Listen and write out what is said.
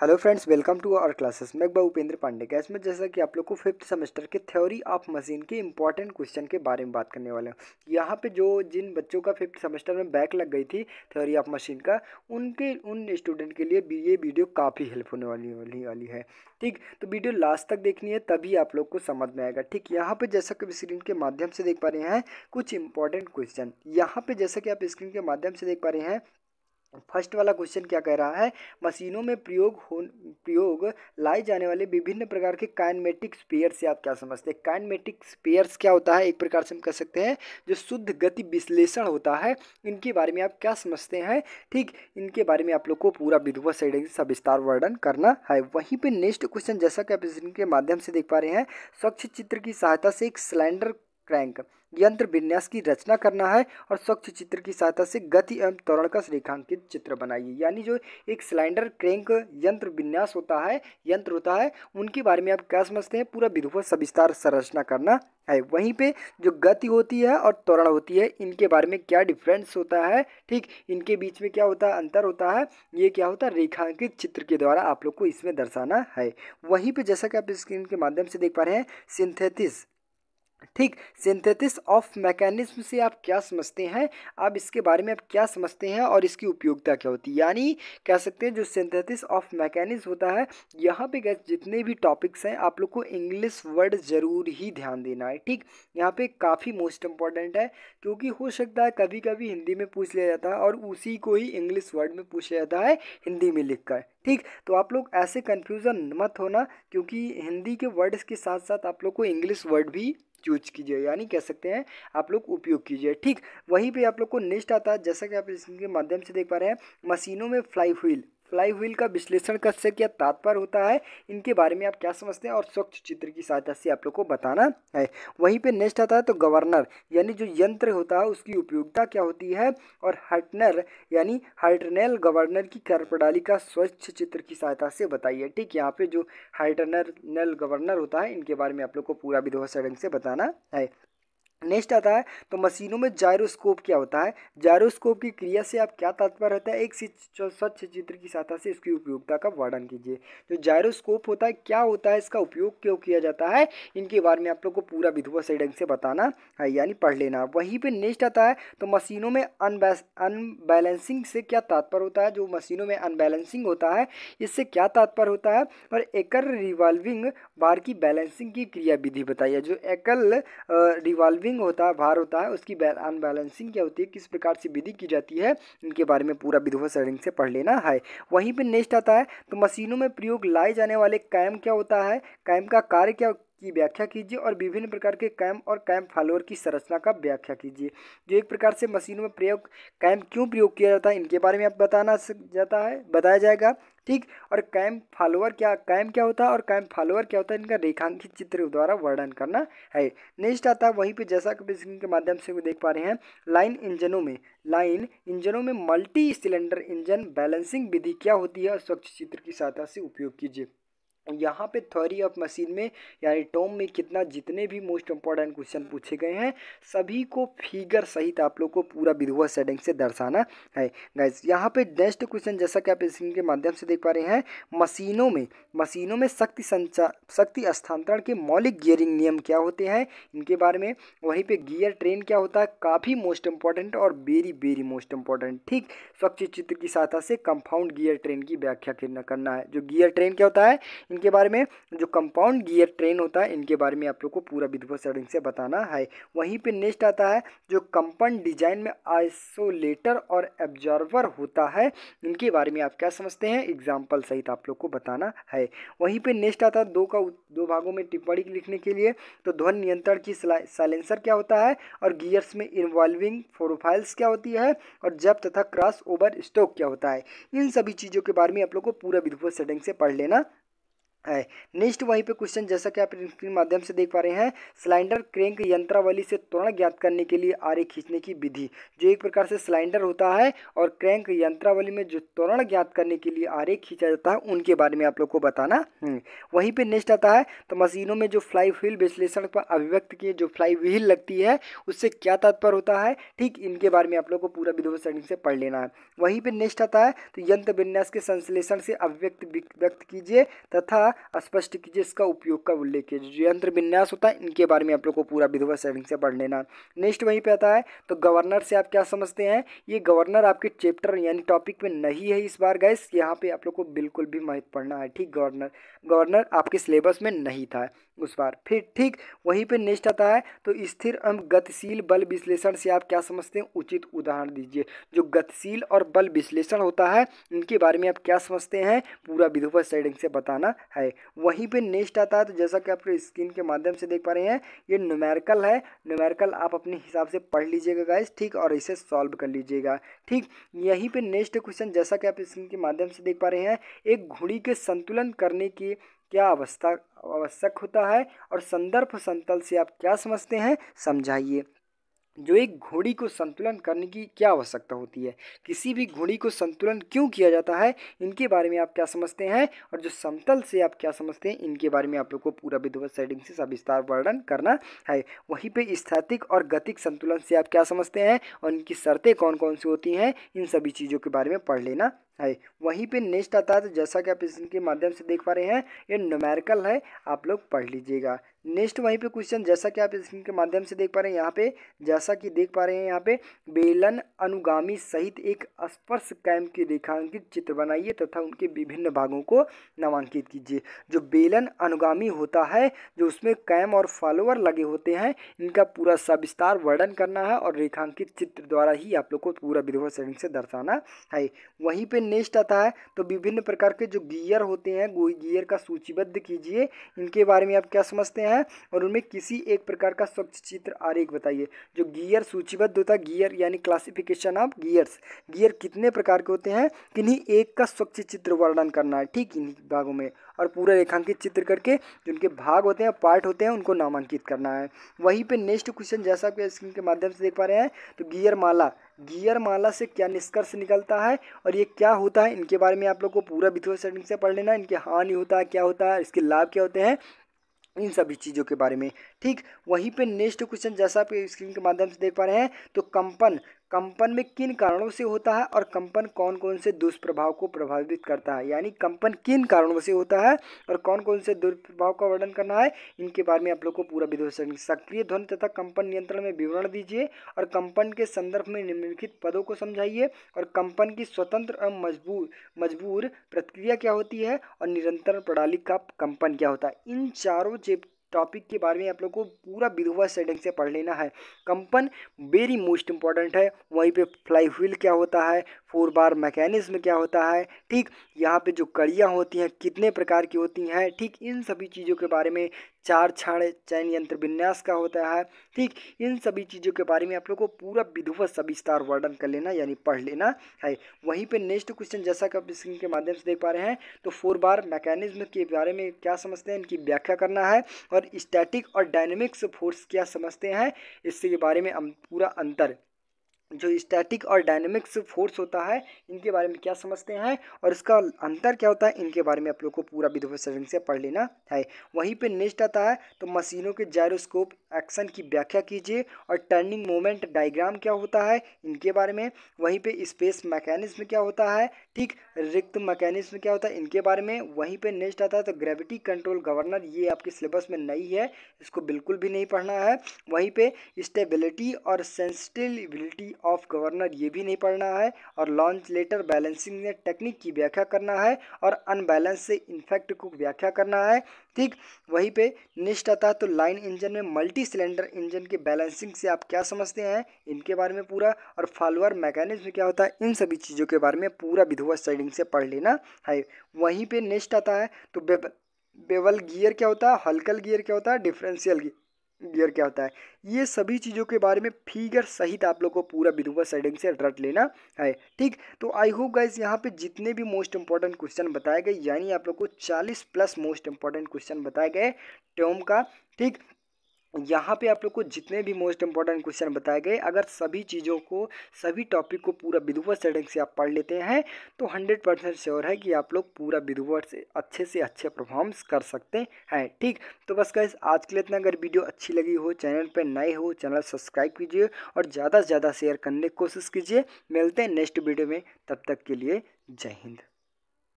hello friends welcome to our classes मैं बा उपेंद्र पांडे का इसमें जैसा कि आप लोग को फिफ्थ सेमेस्टर के थ्योरी ऑफ मशीन के इंपॉर्टेंट क्वेश्चन के बारे में बात करने वाले हैं यहाँ पे जो जिन बच्चों का फिफ्थ सेमेस्टर में बैक लग गई थी थ्योरी ऑफ मशीन का उनके उन स्टूडेंट के लिए भी ये वीडियो काफ़ी हेल्प होने वाली होने वाली है ठीक तो वीडियो लास्ट तक देखनी है तभी आप लोग को समझ में आएगा ठीक यहाँ पर जैसा कि स्क्रीन के माध्यम से देख पा रहे हैं कुछ इंपॉर्टेंट क्वेश्चन यहाँ पर जैसा कि आप स्क्रीन के माध्यम से देख पा रहे हैं फर्स्ट वाला क्वेश्चन क्या कह रहा है मशीनों में प्रयोग हो प्रयोग लाए जाने वाले विभिन्न प्रकार के काइनमेटिक स्पेयर से आप क्या समझते हैं काइनमेटिक स्पेयर्स क्या होता है एक प्रकार से हम कह सकते हैं जो शुद्ध गति विश्लेषण होता है इनके बारे में आप क्या समझते हैं ठीक इनके बारे में आप लोग को पूरा विधवा सही सब विस्तार वर्णन करना है वहीं पर नेक्स्ट क्वेश्चन जैसा कि आप के माध्यम से देख पा रहे हैं स्वच्छ चित्र की सहायता से एक सिलेंडर क्रैंक यंत्र विन्यास की रचना करना है और स्वच्छ चित्र की सहायता से गति एवं त्वरण का रेखांकित चित्र बनाइए यानी जो एक सिलेंडर क्रैंक यंत्र विन्यास होता है यंत्र होता है उनके बारे में आप क्या समझते हैं पूरा विधिवत सविस्तार संरचना करना है वहीं पे जो गति होती है और त्वरण होती है इनके बारे में क्या डिफरेंस होता है ठीक इनके बीच में क्या होता है अंतर होता है ये क्या होता है रेखांकित चित्र के द्वारा आप लोग को इसमें दर्शाना है वहीं पे जैसा कि आप स्क्रीन के माध्यम से देख पा रहे हैं सिंथेटिस ठीक सिंथेसिस ऑफ मैकेनिज्म से आप क्या समझते हैं आप इसके बारे में आप क्या समझते हैं और इसकी उपयोगिता क्या होती है यानी कह सकते हैं जो सिंथेसिस ऑफ मैकेनिज्म होता है यहाँ पे गैस जितने भी टॉपिक्स हैं आप लोग को इंग्लिश वर्ड ज़रूर ही ध्यान देना है ठीक यहाँ पे काफ़ी मोस्ट इम्पॉर्टेंट है क्योंकि हो सकता है कभी कभी हिंदी में पूछ लिया जाता है और उसी को ही इंग्लिश वर्ड में पूछ लिया जाता है हिंदी में लिख कर ठीक तो आप लोग ऐसे कन्फ्यूज़न मत होना क्योंकि हिंदी के वर्ड्स के साथ साथ आप लोग को इंग्लिश वर्ड भी चूज कीजिए यानी कह सकते हैं आप लोग उपयोग कीजिए ठीक वहीं पर आप लोग को नेक्स्ट आता है जैसा कि आप इसके माध्यम से देख पा रहे हैं मशीनों में फ्लाई व्हील फ्लाई व्हील का विश्लेषण का से क्या तात्पर्य होता है इनके बारे में आप क्या समझते हैं और स्वच्छ चित्र की सहायता से आप लोग को बताना है वहीं पे नेक्स्ट आता है तो गवर्नर यानी जो यंत्र होता है उसकी उपयोगिता क्या होती है और हर्टनर यानी हार्टनेल गवर्नर की प्रणाली का स्वच्छ चित्र की सहायता से बताइए ठीक है यहाँ पे जो हार्टनर गवर्नर होता है इनके बारे में आप लोग को पूरा विधवा ढंग से बताना है नेक्स्ट आता है तो मशीनों में जायरोस्कोप क्या होता है जायरोस्कोप की क्रिया से आप क्या तात्पर्य रहता है एक स्वच्छ चित्र की सहायता से इसकी उपयोगिता का वर्णन कीजिए जो जायरोस्कोप होता है क्या होता है इसका उपयोग क्यों किया जाता है इनके बारे में आप लोग को पूरा विधवा सही ढंग से बताना है यानी पढ़ लेना वहीं पर नेक्स्ट आता है तो मशीनों में अनबैलेंसिंग से क्या तात्पर्य होता है जो मशीनों में अनबैलेंसिंग होता है इससे क्या तात्पर्य होता है और एकल रिवॉल्विंग बार की बैलेंसिंग की क्रिया विधि बताइए जो एकल रिवॉल्विंग विंग होता है भार होता है उसकी अनबैलेंसिंग क्या होती है किस प्रकार से विधि की जाती है इनके बारे में पूरा विधवा सरिंग से पढ़ लेना है वहीं पर नेक्स्ट आता है तो मशीनों में प्रयोग लाए जाने वाले कैम क्या होता है कैम का कार्य क्या की व्याख्या कीजिए और विभिन्न प्रकार के कैम और कैम फॉलोअर की संरचना का व्याख्या कीजिए जो एक प्रकार से मशीनों में प्रयोग कैम क्यों प्रयोग किया जाता है इनके बारे में आप बताना जाता है बताया जाएगा ठीक और कैम फॉलोअर क्या कैम क्या होता है और कैम फॉलोअर क्या होता है इनका रेखांकित चित्र द्वारा वर्णन करना है नेक्स्ट आता है वहीं पे जैसा कि स्क्रीन के माध्यम से देख पा रहे हैं लाइन इंजनों में लाइन इंजनों में मल्टी सिलेंडर इंजन बैलेंसिंग विधि क्या होती है और स्वच्छ चित्र की सहायता से उपयोग कीजिए यहाँ पे थ्योरी ऑफ मशीन में यानी टोम में कितना जितने भी मोस्ट इंपॉर्टेंट क्वेश्चन पूछे गए हैं सभी को फिगर सहित आप लोग को पूरा विधुआ सेटिंग से दर्शाना है गाइज यहाँ पे नेक्स्ट क्वेश्चन जैसा कि आप स्क्रीन के माध्यम से देख पा रहे हैं मशीनों में मशीनों में शक्ति संचार शक्ति स्थानांतरण के मौलिक गियरिंग नियम क्या होते हैं इनके बारे में वहीं पर गियर ट्रेन क्या होता है काफ़ी मोस्ट इंपॉर्टेंट और वेरी वेरी मोस्ट इंपॉर्टेंट ठीक स्वच्छ चित्र की सहायता से कंपाउंड गियर ट्रेन की व्याख्या करना है जो गियर ट्रेन क्या होता है इनके बारे में जो कंपाउंड गियर ट्रेन होता है इनके बारे में आप लोग को पूरा विधवा सेटिंग से बताना है वहीं पर नेक्स्ट आता है जो कंपाउंड डिजाइन में आइसोलेटर और एब्जॉर्वर होता है इनके बारे में आप क्या समझते हैं एग्जाम्पल सहित आप लोग को बताना है वहीं पर नेक्स्ट आता है दो का दो भागों में टिप्पणी लिखने के लिए तो ध्वन नियंत्रण की साइलेंसर क्या होता है और गियर्स में इन्वॉल्विंग प्रोफाइल्स क्या होती है और जब तथा क्रॉस ओवर स्टोक क्या होता है इन सभी चीज़ों के बारे में आप लोग को पूरा विधिवत सेटिंग से पढ़ लेना है नेक्स्ट वहीं पे क्वेश्चन जैसा कि आप स्क्रीन माध्यम से देख पा रहे हैं सिलेंडर क्रैंक यंत्रावली से त्वरण ज्ञात करने के लिए आरे खींचने की विधि जो एक प्रकार से सिलेंडर होता है और क्रैंक यंत्रावली में जो त्वरण ज्ञात करने के लिए आरे खींचा जाता है उनके बारे में आप लोग को बताना वहीं पर नेक्स्ट आता है तो मशीनों में जो फ्लाई व्हील विश्लेषण पर अभिव्यक्त की जो फ्लाई व्हील लगती है उससे क्या तात्पर्य होता है ठीक इनके बारे में आप लोग को पूरा विधवा सेटिंग से पढ़ लेना है वहीं पर नेक्स्ट आता है तो यंत्र विन्यास के संश्लेषण से अभिव्यक्त व्यक्त कीजिए तथा स्पष्ट कीजिए इसका उपयोग का उल्लेख कीजिए यंत्र विन्यास होता है इनके बारे में आप लोग को पूरा विधवा सेविंग से पढ़ लेना नेक्स्ट वहीं पे आता है तो गवर्नर से आप क्या समझते हैं ये गवर्नर आपके चैप्टर यानी टॉपिक में नहीं है इस बार गैस यहाँ पर आप लोग को बिल्कुल भी महत्व पढ़ना है ठीक गवर्नर गवर्नर आपके सिलेबस में नहीं था उस बार फिर ठीक वहीं पे नेक्स्ट आता है तो स्थिर एवं गतिशील बल विश्लेषण से आप क्या समझते हैं उचित उदाहरण दीजिए जो गतिशील और बल विश्लेषण होता है इनके बारे में आप क्या समझते हैं पूरा विधवा साइडिंग से बताना है है वहीं पे नेक्स्ट आता है तो जैसा कि आप स्क्रीन के माध्यम से देख पा रहे हैं ये न्यूमेरिकल है न्यूमेरिकल आप अपने हिसाब से पढ़ लीजिएगा गाइस ठीक और इसे सॉल्व कर लीजिएगा ठीक यहीं पे नेक्स्ट क्वेश्चन जैसा कि आप स्क्रीन के माध्यम से देख पा रहे हैं एक घुड़ी के संतुलन करने की क्या अवस्था आवश्यक होता है और संदर्भ संतल से आप क्या समझते हैं समझाइए जो एक घोड़ी को संतुलन करने की क्या आवश्यकता होती है किसी भी घोड़ी को संतुलन क्यों किया जाता है इनके बारे में आप क्या समझते हैं और जो समतल से आप क्या समझते हैं इनके बारे में आप लोग को पूरा विधिवत सेटिंग से सविस्तार वर्णन करना है वहीं पे स्थैतिक और गतिक संतुलन से आप क्या समझते हैं और इनकी शर्तें कौन कौन सी होती हैं इन सभी चीज़ों के बारे में पढ़ लेना है वहीं पर नेक्स्ट आता है जैसा कि आप इसके माध्यम से देख पा रहे हैं ये नोमेरिकल है आप लोग पढ़ लीजिएगा नेक्स्ट वहीं पे क्वेश्चन जैसा कि आप स्क्रीन के माध्यम से देख पा रहे हैं यहाँ पे जैसा कि देख पा रहे हैं यहाँ पे बेलन अनुगामी सहित एक स्पर्श कैम्प के रेखांकित चित्र बनाइए तथा उनके विभिन्न भागों को नामांकित कीजिए जो बेलन अनुगामी होता है जो उसमें कैम और फॉलोअर लगे होते हैं इनका पूरा सविस्तार वर्णन करना है और रेखांकित चित्र द्वारा ही आप लोग को पूरा विधवा सेटिंग से दर्शाना है वहीं पर नेक्स्ट आता है तो विभिन्न प्रकार के जो गियर होते हैं गियर का सूचीबद्ध कीजिए इनके बारे में आप क्या समझते हैं है और उनमें किसी एक प्रकार का स्वच्छ चित्र आरेख बताइए जो गियर सूचीबद्ध होता है गियर यानी क्लासिफिकेशन ऑफ गियर्स गियर कितने प्रकार के होते हैं किन्हीं एक का स्वच्छ चित्र वर्णन करना है ठीक इन्हीं भागों में और पूरा रेखांकित चित्र करके जो उनके भाग होते हैं पार्ट होते हैं उनको नामांकित करना है वहीं पर नेक्स्ट क्वेश्चन जैसा कि स्क्रीन के माध्यम से देख पा रहे हैं तो गियर माला गियर माला से क्या निष्कर्ष निकलता है और ये क्या होता है इनके बारे में आप लोग को पूरा विधुअल सेटिंग तो से पढ़ लेना इनके हानि होता है क्या होता है इसके लाभ क्या होते हैं इन सभी चीज़ों के बारे में ठीक वहीं पे नेक्स्ट क्वेश्चन जैसा आप स्क्रीन के माध्यम से देख पा रहे हैं तो कंपन कंपन में किन कारणों से होता है और कंपन कौन कौन से दुष्प्रभाव को प्रभावित करता है यानी कंपन किन कारणों से होता है और कौन कौन से दुष्प्रभाव का वर्णन करना है इनके बारे में आप लोग को पूरा विधि सक्रिय ध्वनि तथा कंपन नियंत्रण में विवरण दीजिए और कंपन के संदर्भ में निम्नलिखित पदों को समझाइए और कंपन की स्वतंत्र एवं मजबूर मजबूर प्रतिक्रिया क्या होती है और निरंतर प्रणाली का कंपन क्या होता है इन चारों चैप्टर टॉपिक के बारे में आप लोग को पूरा विधवा से ढंग से पढ़ लेना है कंपन वेरी मोस्ट इंपॉर्टेंट है वहीं पे फ्लाई व्हील क्या होता है फोर बार मैकेनिज्म क्या होता है ठीक यहाँ पे जो कड़ियाँ होती हैं कितने प्रकार की होती हैं ठीक इन सभी चीज़ों के बारे में चार छाड़ चयन यंत्र विन्यास का होता है ठीक इन सभी चीज़ों के बारे में आप लोग को पूरा विधिवत सविस्तार वर्णन कर लेना यानी पढ़ लेना है वहीं पे नेक्स्ट क्वेश्चन जैसा कि आप स्क्रीन के माध्यम से देख पा रहे हैं तो फोर बार मैकेनिज्म के बारे में क्या समझते हैं इनकी व्याख्या करना है और स्टैटिक और डायनेमिक्स फोर्स क्या समझते हैं इसके बारे में पूरा अंतर जो स्टैटिक और डायनेमिक्स फोर्स होता है इनके बारे में क्या समझते हैं और इसका अंतर क्या होता है इनके बारे में आप लोग को पूरा विधवसरण से पढ़ लेना है वहीं पे नेक्स्ट आता है तो मशीनों के जायरोस्कोप एक्शन की व्याख्या कीजिए और टर्निंग मोमेंट डायग्राम क्या होता है इनके बारे में वहीं पर स्पेस मैकेनिज्म क्या होता है ठीक रिक्त मैकेनिज्म क्या होता है इनके बारे में वहीं पर नेक्स्ट आता है तो ग्रेविटी कंट्रोल गवर्नर ये आपके सिलेबस में नहीं है इसको बिल्कुल भी नहीं पढ़ना है वहीं पे स्टेबिलिटी और सेंसिटिविलिटी ऑफ गवर्नर ये भी नहीं पढ़ना है और लॉन्च लेटर बैलेंसिंग ने टेक्निक की व्याख्या करना है और अनबैलेंस से इन्फेक्ट को व्याख्या करना है ठीक वहीं पे निष्ठ आता है तो लाइन इंजन में मल्टी सिलेंडर इंजन के बैलेंसिंग से आप क्या समझते हैं इनके बारे में पूरा और फॉलोअर मैकेनिज्म क्या होता है इन सभी चीज़ों के बारे में पूरा विधवा स्टडिंग से पढ़ लेना है वहीं पर निष्ठ आता है तो बेवल गियर क्या होता है हल्कल गियर क्या होता है डिफरेंशियल गियर गियर क्या होता है ये सभी चीज़ों के बारे में फिगर सहित आप लोग को पूरा विधुवा सेटिंग से रट लेना है ठीक तो आई होप गाइज यहाँ पे जितने भी मोस्ट इंपॉर्टेंट क्वेश्चन बताए गए यानी आप लोग को 40 प्लस मोस्ट इंपॉर्टेंट क्वेश्चन बताए गए टर्म का ठीक यहाँ पे आप लोग को जितने भी मोस्ट इंपॉर्टेंट क्वेश्चन बताए गए अगर सभी चीज़ों को सभी टॉपिक को पूरा विधुवत सेटिंग से आप पढ़ लेते हैं तो हंड्रेड परसेंट श्योर है कि आप लोग पूरा विधुवत से अच्छे से अच्छे परफॉर्म्स कर सकते हैं ठीक तो बस गैस आज के लिए इतना अगर वीडियो अच्छी लगी हो चैनल पर नए हो चैनल सब्सक्राइब कीजिए और ज़्यादा से ज़्यादा शेयर करने की कोशिश कीजिए मिलते हैं नेक्स्ट वीडियो में तब तक के लिए जय हिंद